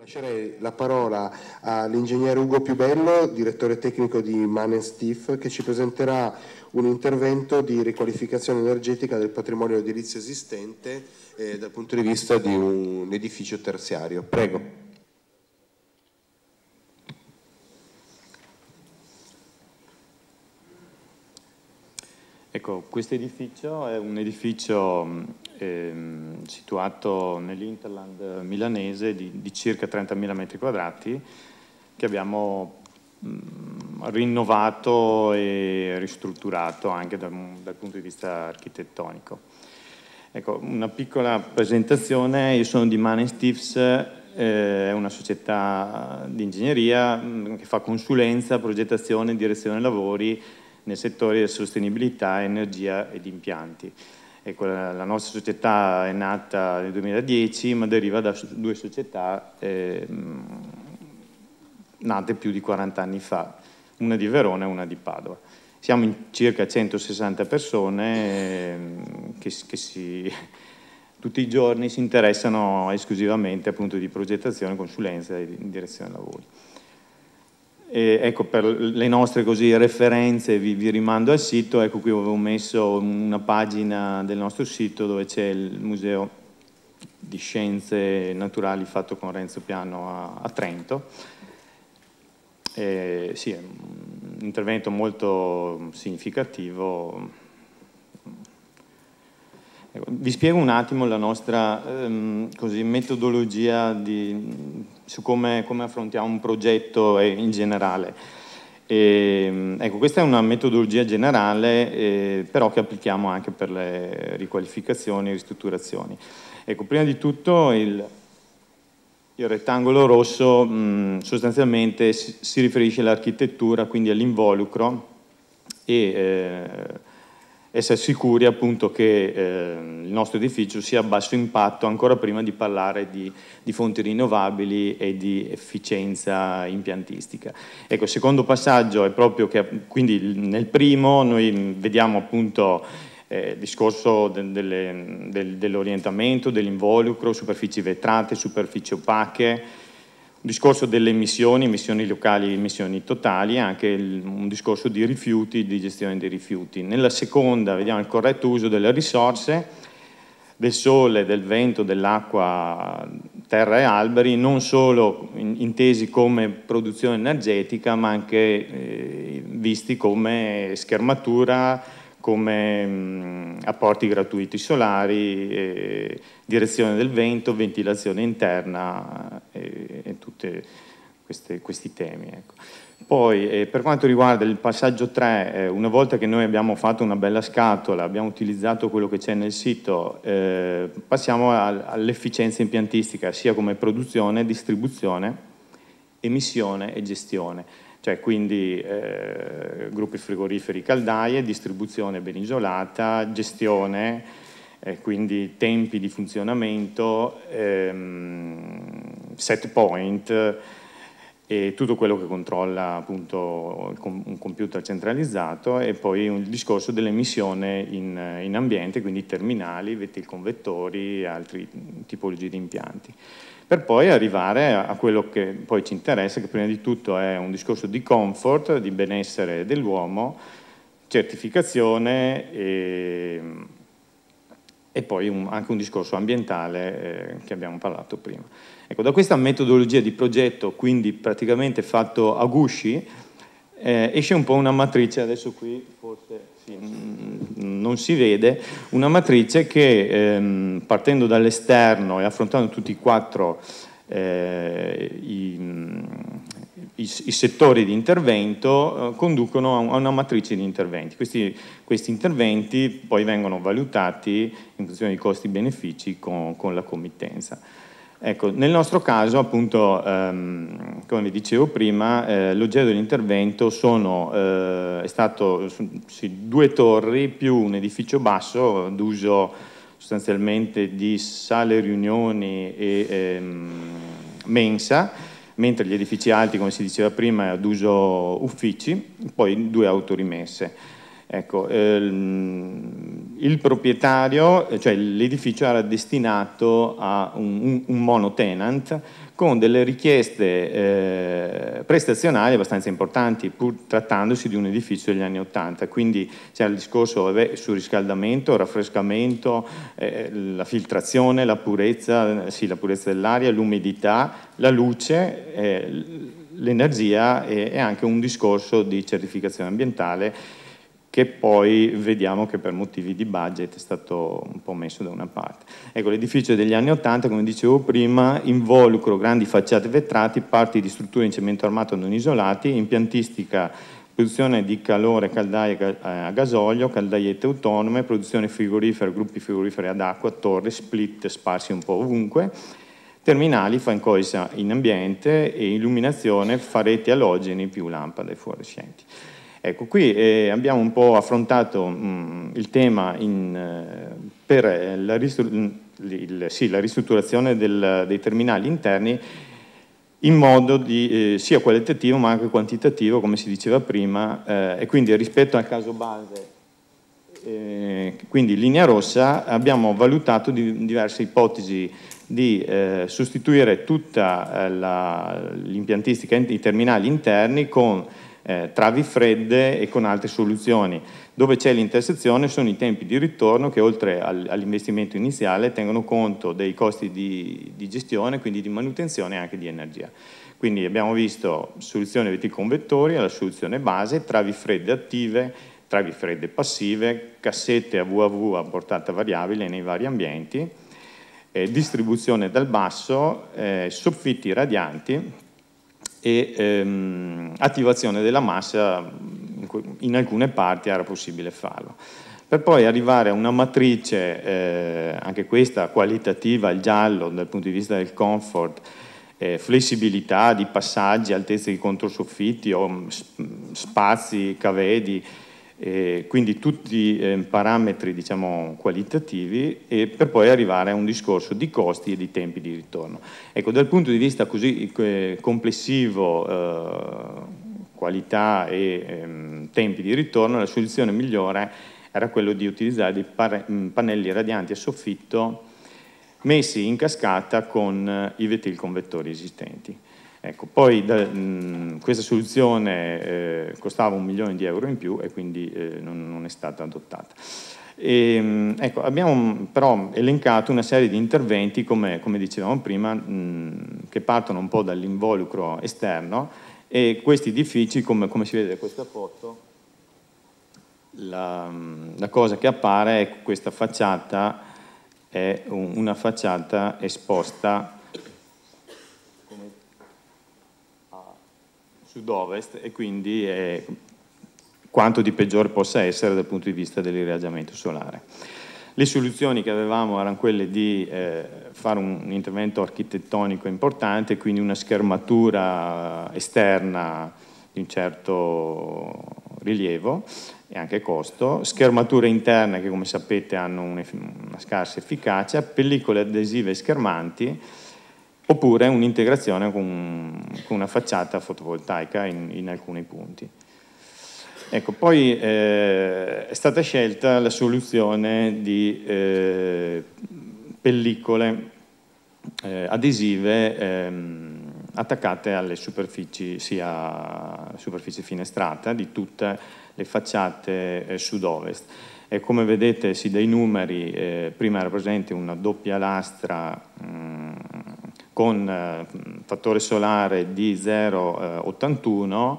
Lascerei la parola all'ingegnere Ugo Piubello, direttore tecnico di Manen Stiff, che ci presenterà un intervento di riqualificazione energetica del patrimonio edilizio esistente eh, dal punto di vista di un edificio terziario. Prego. Ecco, questo edificio è un edificio ehm, situato nell'Interland milanese di, di circa 30.000 metri quadrati che abbiamo mh, mm, rinnovato e ristrutturato anche dal, dal punto di vista architettonico. Ecco, una piccola presentazione, io sono di Manen Stiffs, eh, è una società di ingegneria mm, che fa consulenza, progettazione e direzione lavori nel settore della sostenibilità, energia ed impianti che la nostra società è nata nel 2010, ma deriva da due società eh, nate più di 40 anni fa, una di Verona e una di Padova. Siamo in circa 160 persone ehm, che, che si, tutti i giorni si interessano esclusivamente appunto, di progettazione, consulenza e direzione lavori. E ecco, per le nostre così referenze vi, vi, rimando al sito, ecco qui avevo messo una pagina del nostro sito dove c'è il museo di scienze naturali fatto con Renzo Piano a, a Trento. E, sì, un intervento molto significativo. Ecco, vi spiego un attimo la nostra ehm, così, metodologia di, su come, come affrontiamo un progetto eh, in generale. E, ehm, ecco, questa è una metodologia generale, eh, però che applichiamo anche per le riqualificazioni e ristrutturazioni. Ecco, prima di tutto il, il rettangolo rosso mh, mm, sostanzialmente si, si riferisce all'architettura, quindi all'involucro e eh, essere sicuri appunto che eh, il nostro edificio sia a basso impatto ancora prima di parlare di, di fonti rinnovabili e di efficienza impiantistica. Ecco, il secondo passaggio è proprio che, quindi nel primo noi vediamo appunto eh, discorso de, de, de, dell'orientamento, dell'involucro, superfici vetrate, superfici opache, un discorso delle emissioni, emissioni locali e emissioni totali, anche il, un discorso di rifiuti, di gestione dei rifiuti. Nella seconda vediamo il corretto uso delle risorse, del sole, del vento, dell'acqua, terra e alberi, non solo intesi come produzione energetica, ma anche eh, visti come schermatura, come mh, mm, apporti gratuiti solari, eh, direzione del vento, ventilazione interna, tutti questi temi. Ecco. Poi eh, per quanto riguarda il passaggio 3, eh, una volta che noi abbiamo fatto una bella scatola, abbiamo utilizzato quello che c'è nel sito, eh, passiamo al, all'efficienza impiantistica, sia come produzione, distribuzione, emissione e gestione. Cioè quindi eh, gruppi frigoriferi, caldaie, distribuzione ben isolata, gestione, eh, quindi tempi di funzionamento, ehm, set point e tutto quello che controlla appunto un computer centralizzato e poi il discorso dell'emissione in, in ambiente, quindi terminali, vettilconvettori e altre tipologie di impianti per poi arrivare a quello che poi ci interessa, che prima di tutto è un discorso di comfort, di benessere dell'uomo, certificazione e ehm, e poi un, anche un discorso ambientale eh, che abbiamo parlato prima. Ecco, da questa metodologia di progetto, quindi praticamente fatto a gusci, eh, esce un po' una matrice, adesso qui forse sì, mm, non si vede, una matrice che ehm, partendo dall'esterno e affrontando tutti e quattro eh, i, i, i settori di intervento eh, conducono a, una matrice di interventi. Questi, questi, interventi poi vengono valutati in funzione di costi-benefici con, con, la committenza. Ecco, nel nostro caso, appunto, ehm, come vi dicevo prima, eh, l'oggetto dell'intervento sono, eh, è stato su, sì, due torri più un edificio basso d'uso sostanzialmente di sale riunioni e ehm, mensa, mentre gli edifici alti, come si diceva prima, è ad uso uffici, poi due autorimesse. Ecco, ehm, il proprietario, cioè l'edificio era destinato a un, un, un monotenant, con delle richieste eh, prestazionali abbastanza importanti, pur trattandosi di un edificio degli anni Ottanta. Quindi c'è il discorso vabbè, sul riscaldamento, raffrescamento, eh, la filtrazione, la purezza, sì, la purezza dell'aria, l'umidità, la luce, eh, l'energia e, e anche un discorso di certificazione ambientale che poi vediamo che per motivi di budget è stato un po' messo da una parte. Ecco, l'edificio degli anni Ottanta, come dicevo prima, involucro, grandi facciate vetrate, parti di strutture in cemento armato non isolati, impiantistica, produzione di calore, caldaie eh, a gasolio, caldaiette autonome, produzione frigorifera, gruppi frigoriferi ad acqua, torre, split sparsi un po' ovunque, terminali, fancoisa in ambiente e illuminazione, faretti alogeni più lampade fluorescenti. Ecco, qui eh, abbiamo un po' affrontato mh, mm, il tema in, eh, per eh, la, ristru mm, il, sì, la ristrutturazione del, dei terminali interni in modo di, eh, sia qualitativo ma anche quantitativo, come si diceva prima, eh, e quindi rispetto al caso base, quindi linea rossa, abbiamo valutato di, diverse ipotesi di sostituire tutta l'impiantistica, i terminali interni con eh, travi fredde e con altre soluzioni. Dove c'è l'intersezione sono i tempi di ritorno che oltre all'investimento iniziale tengono conto dei costi di, di gestione, quindi di manutenzione e anche di energia. Quindi abbiamo visto soluzioni soluzione viticonvettori, la soluzione base, travi fredde attive, travi fredde passive, cassette a VAV a portata variabile nei vari ambienti, eh, distribuzione dal basso, eh, soffitti radianti, e ehm, attivazione della massa in alcune parti era possibile farlo. Per poi arrivare a una matrice, eh, anche questa qualitativa, il giallo dal punto di vista del comfort, eh, flessibilità di passaggi, altezze di controsoffitti o mm, spazi, cavedi, e quindi tutti eh, parametri diciamo, qualitativi e per poi arrivare a un discorso di costi e di tempi di ritorno. Ecco, dal punto di vista così eh, complessivo, eh, qualità e ehm, tempi di ritorno, la soluzione migliore era quello di utilizzare dei mm, pannelli radianti a soffitto messi in cascata con eh, i vetil con vettori esistenti. Ecco, poi da, mh, questa soluzione eh, costava un milione di euro in più e quindi eh, non, non, è stata adottata. E, ehm, ecco, abbiamo però elencato una serie di interventi, come, come dicevamo prima, mh, che partono un po' dall'involucro esterno e questi edifici, come, come si vede da questa foto, la, la, cosa che appare è questa facciata è un, una facciata esposta sud-ovest e quindi è quanto di peggiore possa essere dal punto di vista dell'irraggiamento solare. Le soluzioni che avevamo erano quelle di eh, fare un, un, intervento architettonico importante, quindi una schermatura esterna di un certo rilievo e anche costo, schermature interne che come sapete hanno una, una scarsa efficacia, pellicole adesive schermanti, oppure un'integrazione con, con, una facciata fotovoltaica in, in alcuni punti. Ecco, poi eh, è stata scelta la soluzione di eh, pellicole eh, adesive ehm, attaccate alle superfici, sia superficie finestrata di tutte le facciate eh, sud-ovest. E come vedete sì, dai numeri, eh, prima era presente una doppia lastra mh, mm, con eh, fattore solare di 0,81 eh,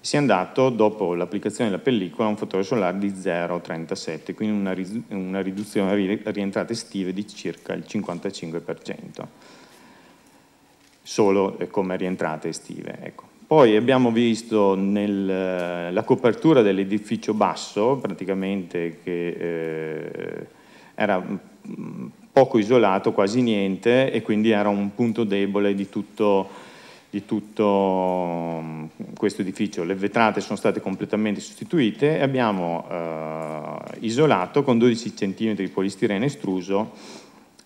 si è andato, dopo l'applicazione della pellicola, a un fattore solare di 0,37, quindi una, una riduzione a rientrate estive di circa il 55%, solo eh, come rientrate estive. Ecco. Poi abbiamo visto nel, la copertura dell'edificio basso, praticamente che eh, era mm, poco isolato, quasi niente, e quindi era un punto debole di tutto, di tutto mm, questo edificio. Le vetrate sono state completamente sostituite e abbiamo eh, isolato con 12 cm di polistirene estruso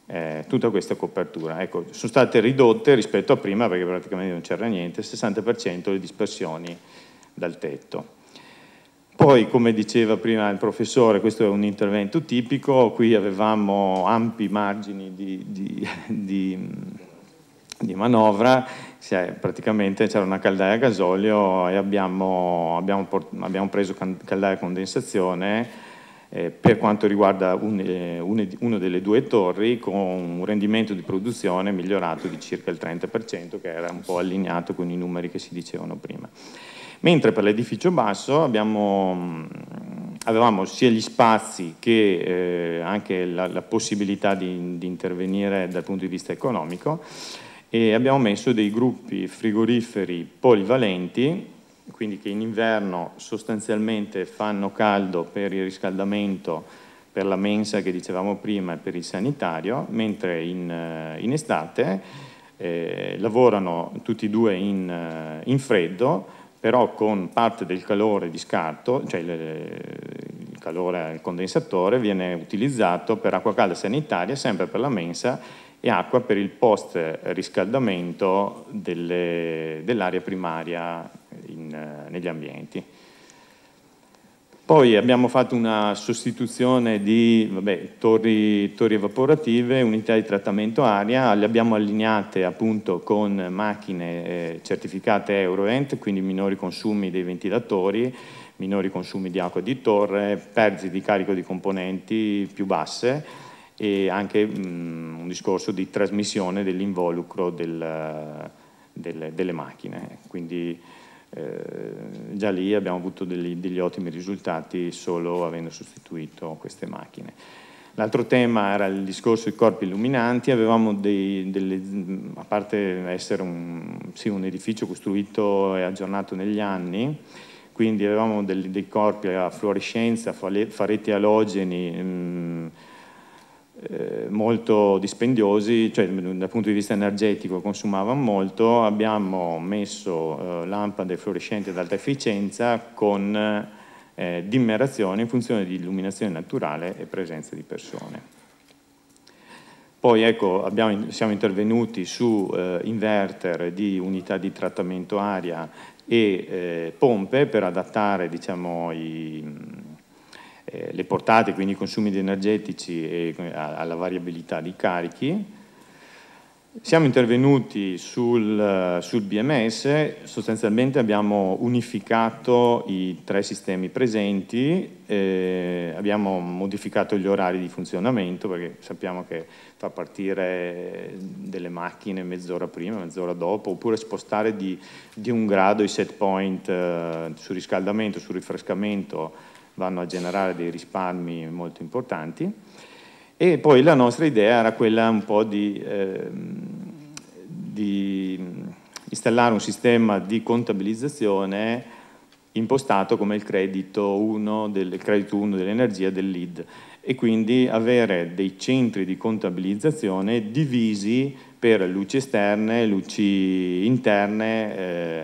eh, tutta questa copertura. Ecco, sono state ridotte rispetto a prima, perché praticamente non c'era niente, il 60% le dispersioni dal tetto. Poi, come diceva prima il professore, questo è un intervento tipico, qui avevamo ampi margini di, di, di, di manovra, praticamente c'era una caldaia a gasolio e abbiamo, abbiamo, abbiamo preso caldaia a condensazione eh, per quanto riguarda un, eh, una delle due torri con un rendimento di produzione migliorato di circa il 30% che era un po' allineato con i numeri che si dicevano prima mentre per l'edificio basso abbiamo, mm, avevamo sia gli spazi che eh, anche la, la possibilità di, di intervenire dal punto di vista economico e abbiamo messo dei gruppi frigoriferi polivalenti quindi che in inverno sostanzialmente fanno caldo per il riscaldamento, per la mensa che dicevamo prima e per il sanitario, mentre in, eh, in estate eh, lavorano tutti e due in, eh, in freddo però con parte del calore di scarto, cioè il calore al condensatore, viene utilizzato per acqua calda sanitaria, sempre per la mensa, e acqua per il post riscaldamento dell'aria dell primaria in, negli ambienti. Poi abbiamo fatto una sostituzione di vabbè, torri, torri, evaporative, unità di trattamento aria, le abbiamo allineate appunto con macchine eh, certificate Euroent, quindi minori consumi dei ventilatori, minori consumi di acqua di torre, perdite di carico di componenti più basse e anche mh, mm, un discorso di trasmissione dell'involucro del, eh, delle, delle, macchine. Quindi, eh, già lì abbiamo avuto degli, degli ottimi risultati solo avendo sostituito queste macchine. L'altro tema era il discorso dei corpi illuminanti, avevamo dei, delle, a parte essere un, sì, un, edificio costruito e aggiornato negli anni, quindi avevamo dei, dei corpi a fluorescenza, faretti alogeni, mh, mm, eh, molto dispendiosi, cioè dal punto di vista energetico consumavano molto, abbiamo messo eh, lampade fluorescenti ad alta efficienza con eh, dimmerazione in funzione di illuminazione naturale e presenza di persone. Poi ecco, abbiamo, siamo intervenuti su eh, inverter di unità di trattamento aria e eh, pompe per adattare diciamo, i, eh, le portate, quindi i consumi energetici e eh, alla variabilità dei carichi. Siamo intervenuti sul, eh, sul, BMS, sostanzialmente abbiamo unificato i tre sistemi presenti, eh, abbiamo modificato gli orari di funzionamento perché sappiamo che far partire delle macchine mezz'ora prima, mezz'ora dopo, oppure spostare di, di, un grado i set point eh, sul riscaldamento, sul rifrescamento, vanno a generare dei risparmi molto importanti. E poi la nostra idea era quella un po' di, eh, di installare un sistema di contabilizzazione impostato come il credito 1 del, dell'energia del lead e quindi avere dei centri di contabilizzazione divisi per luci esterne, luci interne,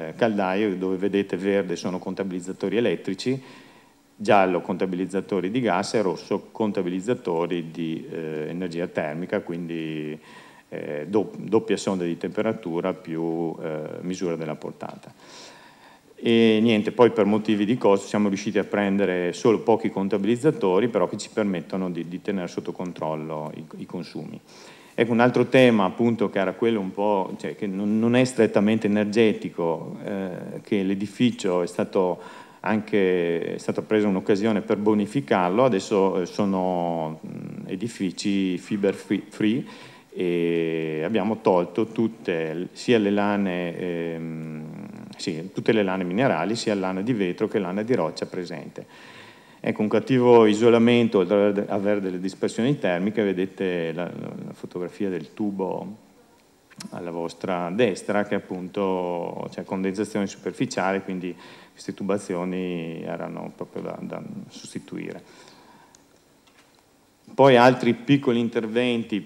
eh, caldaie dove vedete verde sono contabilizzatori elettrici giallo contabilizzatori di gas e rosso contabilizzatori di eh, energia termica, quindi eh, doppia sonda di temperatura più eh, misura della portata. E niente, poi per motivi di costo siamo riusciti a prendere solo pochi contabilizzatori, però che ci permettono di, di tenere sotto controllo i, i consumi. Ecco, un altro tema appunto che era quello un po', cioè, che non, non, è strettamente energetico, eh, che l'edificio è stato anche, è stata presa un'occasione per bonificarlo, adesso eh, sono edifici fiber free e abbiamo tolto tutte, sia le lane, ehm, sì, tutte le lane minerali, sia lana di vetro che lana di roccia presente. Ecco, un cattivo isolamento, oltre ad avere delle dispersioni termiche, vedete la, la fotografia del tubo alla vostra destra che appunto c'è cioè, condensazione superficiale, quindi queste tubazioni erano proprio da, da sostituire. Poi altri piccoli interventi,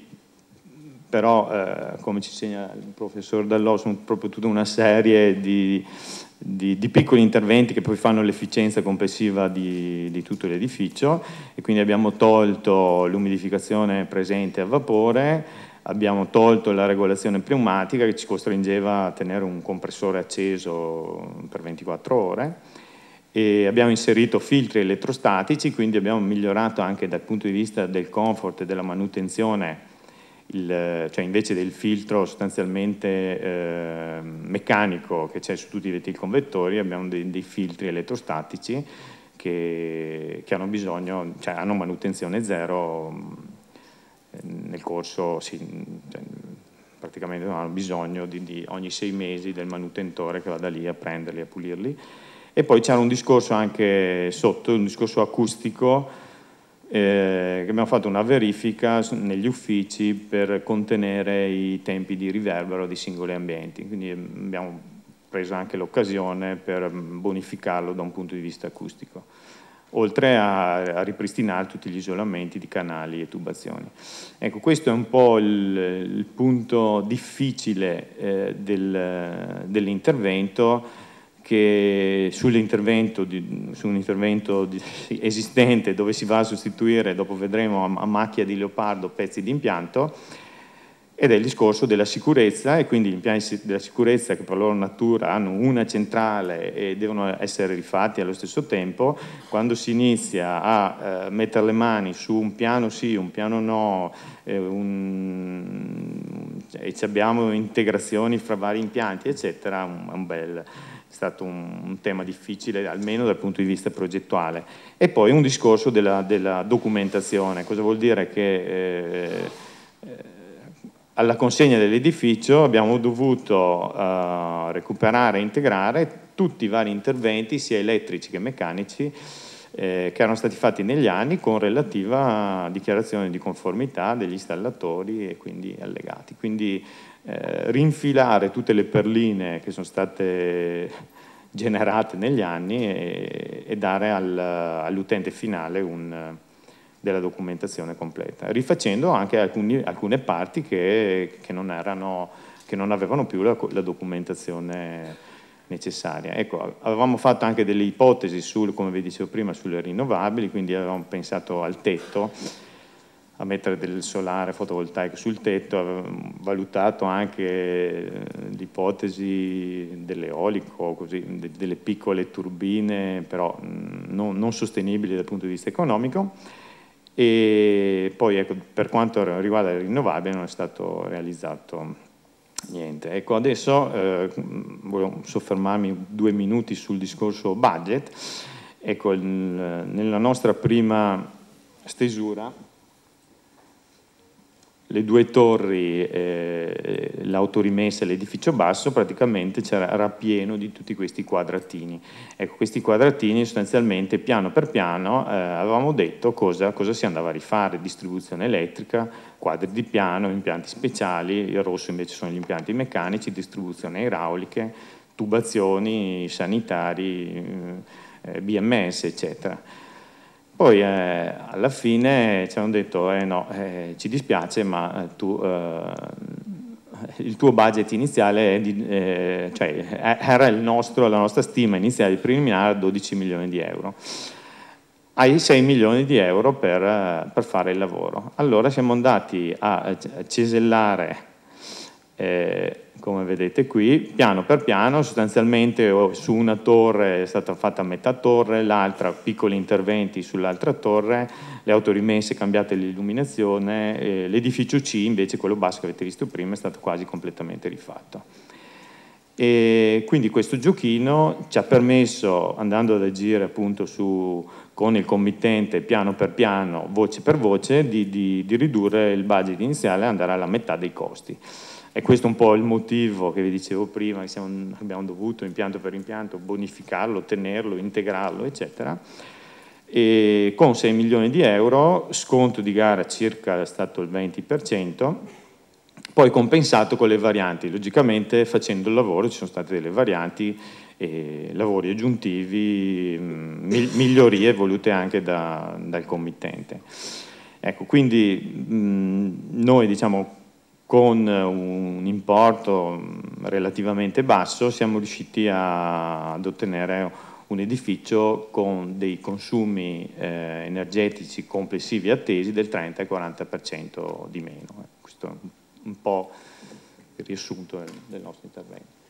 però eh, come ci insegna il professor Dallò, sono proprio tutta una serie di, di, di piccoli interventi che poi fanno l'efficienza complessiva di, di tutto l'edificio e quindi abbiamo tolto l'umidificazione presente a vapore, abbiamo tolto la regolazione pneumatica che ci costringeva a tenere un compressore acceso per 24 ore e abbiamo inserito filtri elettrostatici, quindi abbiamo migliorato anche dal punto di vista del comfort e della manutenzione, il, cioè invece del filtro sostanzialmente eh, meccanico che c'è su tutti i vetri convettori, abbiamo dei, dei filtri elettrostatici che, che hanno bisogno, cioè hanno manutenzione zero nel corso si, cioè, praticamente non hanno bisogno di, di, ogni sei mesi del manutentore che vada lì a prenderli, a pulirli. E poi c'era un discorso anche sotto, un discorso acustico, eh, che abbiamo fatto una verifica negli uffici per contenere i tempi di riverbero di singoli ambienti, quindi mm, abbiamo preso anche l'occasione per mm, bonificarlo da un punto di vista acustico oltre a, a, ripristinare tutti gli isolamenti di canali e tubazioni. Ecco, questo è un po' il, il punto difficile eh, del, dell'intervento, che sull'intervento su un intervento di, esistente dove si va a sostituire, dopo vedremo a, a macchia di leopardo, pezzi di impianto, ed è il discorso della sicurezza e quindi gli impianti della sicurezza che per loro natura hanno una centrale e devono essere rifatti allo stesso tempo, quando si inizia a eh, mettere le mani su un piano sì, un piano no, eh, un, e abbiamo integrazioni fra vari impianti, eccetera, un, un bel, è stato un, un, tema difficile, almeno dal punto di vista progettuale. E poi un discorso della, della documentazione, cosa vuol dire che... Eh, eh alla consegna dell'edificio abbiamo dovuto eh, recuperare e integrare tutti i vari interventi, sia elettrici che meccanici, eh, che erano stati fatti negli anni con relativa dichiarazione di conformità degli installatori e quindi allegati. Quindi eh, rinfilare tutte le perline che sono state generate negli anni e, e dare al, all'utente finale un, della documentazione completa, rifacendo anche alcuni, alcune parti che, che, non erano, che, non avevano più la, la documentazione necessaria. Ecco, avevamo fatto anche delle ipotesi sul, come vi dicevo prima, sulle rinnovabili, quindi avevamo pensato al tetto, a mettere del solare fotovoltaico sul tetto, avevamo valutato anche eh, l'ipotesi dell'eolico, così, delle piccole turbine, però mm, non, non sostenibili dal punto di vista economico e poi ecco, per quanto riguarda le rinnovabili non è stato realizzato niente. Ecco, adesso eh, voglio soffermarmi due minuti sul discorso budget. Ecco, il, nella nostra prima stesura le due torri, eh, eh l'autorimessa e l'edificio basso, praticamente c'era pieno di tutti questi quadratini. Ecco, questi quadratini sostanzialmente piano per piano eh, avevamo detto cosa, cosa, si andava a rifare, distribuzione elettrica, quadri di piano, impianti speciali, il rosso invece sono gli impianti meccanici, distribuzione idrauliche, tubazioni, sanitari, eh, BMS, eccetera. Poi eh, alla fine ci hanno detto, eh, no, eh, ci dispiace, ma eh, tu, eh, il tuo budget iniziale è di, eh, cioè, era nostro, la nostra stima iniziale di preliminare a 12 milioni di euro. Hai 6 milioni di euro per, per fare il lavoro. Allora siamo andati a cesellare eh, come vedete qui, piano per piano, sostanzialmente oh, su una torre è stata fatta metà torre, l'altra piccoli interventi sull'altra torre, le autorimesse cambiate l'illuminazione, eh, l'edificio C invece, quello basso che avete visto prima, è stato quasi completamente rifatto. E quindi questo giochino ci ha permesso, andando ad agire appunto su, con il committente piano per piano, voce per voce, di, di, di ridurre il budget iniziale e andare alla metà dei costi. E questo è un po' il motivo che vi dicevo prima, che siamo, abbiamo dovuto impianto per impianto bonificarlo, tenerlo, integrarlo, eccetera. E con 6 milioni di euro, sconto di gara circa è stato il 20%, poi compensato con le varianti. Logicamente facendo il lavoro ci sono state delle varianti, e lavori aggiuntivi, mm, migliorie volute anche da, dal committente. Ecco, quindi mh, mm, noi diciamo con eh, un importo mm, relativamente basso siamo riusciti a, ad ottenere un edificio con dei consumi eh, energetici complessivi attesi del 30-40% di meno. Eh, questo è un po' il riassunto del, del nostro intervento.